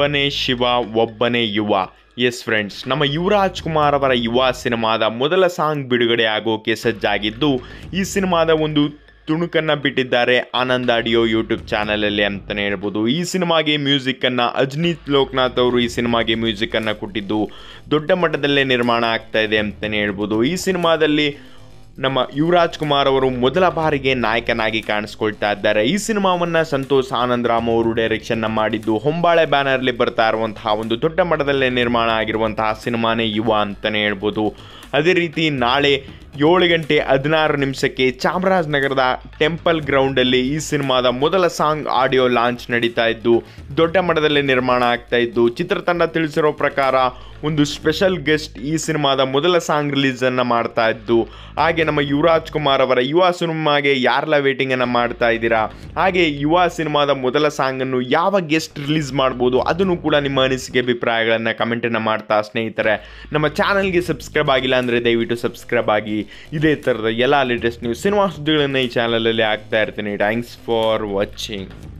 ಒಬ್ಬನೇ ಶಿವ ಒಬ್ಬನೇ ಯುವ ಎಸ್ ಫ್ರೆಂಡ್ಸ್ ನಮ್ಮ ಯುವರಾಜ್ ಕುಮಾರ್ ಅವರ ಯುವ ಸಿನಿಮಾದ ಮೊದಲ ಸಾಂಗ್ ಬಿಡುಗಡೆ ಆಗೋಕೆ ಸಜ್ಜಾಗಿದ್ದು ಈ ಸಿನಿಮಾದ ಒಂದು ತುಣುಕನ್ನು ಬಿಟ್ಟಿದ್ದಾರೆ ಆನಂದ್ ಆಡಿಯೋ ಯೂಟ್ಯೂಬ್ ಚಾನಲಲ್ಲಿ ಅಂತಲೇ ಹೇಳ್ಬೋದು ಈ ಸಿನಿಮಾಗೆ ಮ್ಯೂಸಿಕ್ಕನ್ನು ಅಜ್ನೀತ್ ಲೋಕನಾಥ್ ಅವರು ಈ ಸಿನಿಮಾಗೆ ಮ್ಯೂಸಿಕ್ಕನ್ನು ಕೊಟ್ಟಿದ್ದು ದೊಡ್ಡ ಮಟ್ಟದಲ್ಲೇ ನಿರ್ಮಾಣ ಆಗ್ತಾ ಇದೆ ಅಂತಲೇ ಹೇಳ್ಬೋದು ಈ ಸಿನಿಮಾದಲ್ಲಿ ನಮ್ಮ ಯುವರಾಜ್ ಕುಮಾರ್ ಅವರು ಮೊದಲ ಬಾರಿಗೆ ನಾಯಕನಾಗಿ ಕಾಣಿಸ್ಕೊಳ್ತಾ ಇದ್ದಾರೆ ಈ ಸಿನಿಮಾವನ್ನ ಸಂತೋಷ್ ರಾಮ್ ಅವರು ಡೈರೆಕ್ಷನ್ನ ಮಾಡಿದ್ದು ಹೊಂಬಾಳೆ ಬ್ಯಾನರ್ಲಿ ಬರ್ತಾ ಇರುವಂತಹ ಒಂದು ದೊಡ್ಡ ಮಟ್ಟದಲ್ಲೇ ನಿರ್ಮಾಣ ಆಗಿರುವಂತಹ ಸಿನಿಮಾನೇ ಯುವ ಅಂತಲೇ ಹೇಳ್ಬೋದು ಅದೇ ರೀತಿ ನಾಳೆ ಏಳು ಗಂಟೆ ಹದಿನಾರು ನಿಮಿಷಕ್ಕೆ ಚಾಮರಾಜನಗರದ ಟೆಂಪಲ್ ಗ್ರೌಂಡಲ್ಲಿ ಈ ಸಿನಿಮಾದ ಮೊದಲ ಸಾಂಗ್ ಆಡಿಯೋ ಲಾಂಚ್ ನಡೀತಾ ಇದ್ದು ದೊಡ್ಡ ಮಟ್ಟದಲ್ಲಿ ನಿರ್ಮಾಣ ಆಗ್ತಾ ಇದ್ದು ಚಿತ್ರತಂಡ ತಿಳಿಸಿರೋ ಪ್ರಕಾರ ಒಂದು ಸ್ಪೆಷಲ್ ಗೆಸ್ಟ್ ಈ ಸಿನಿಮಾದ ಮೊದಲ ಸಾಂಗ್ ರಿಲೀಸನ್ನು ಮಾಡ್ತಾ ಇದ್ದು ಹಾಗೆ ನಮ್ಮ ಯುವರಾಜ್ ಕುಮಾರ್ ಅವರ ಯುವ ಸಿನಿಮಾಗೆ ಯಾರೆಲ್ಲ ವೇಟಿಂಗನ್ನು ಮಾಡ್ತಾ ಇದ್ದೀರಾ ಹಾಗೆ ಯುವ ಸಿನಿಮಾದ ಮೊದಲ ಸಾಂಗನ್ನು ಯಾವ ಗೆಸ್ಟ್ ರಿಲೀಸ್ ಮಾಡ್ಬೋದು ಅದನ್ನು ಕೂಡ ನಿಮ್ಮ ಅನಿಸಿಕೆ ಅಭಿಪ್ರಾಯಗಳನ್ನು ಕಮೆಂಟನ್ನು ಮಾಡ್ತಾ ಸ್ನೇಹಿತರೆ ನಮ್ಮ ಚಾನಲ್ಗೆ ಸಬ್ಸ್ಕ್ರೈಬ್ ಆಗಿಲ್ಲ ಅಂದರೆ ದಯವಿಟ್ಟು ಸಬ್ಸ್ಕ್ರೈಬ್ ಆಗಿ ಇದೇ ಥರದ ಎಲ್ಲ ಲೇಟೆಸ್ಟ್ ನ್ಯೂಸ್ ಸಿನಿಮಾ ಸುದ್ದಿಗಳನ್ನು ಈ ಚಾನಲಲ್ಲಿ ಹಾಕ್ತಾ ಇರ್ತೀನಿ ಥ್ಯಾಂಕ್ಸ್ ಫಾರ್ ವಾಚಿಂಗ್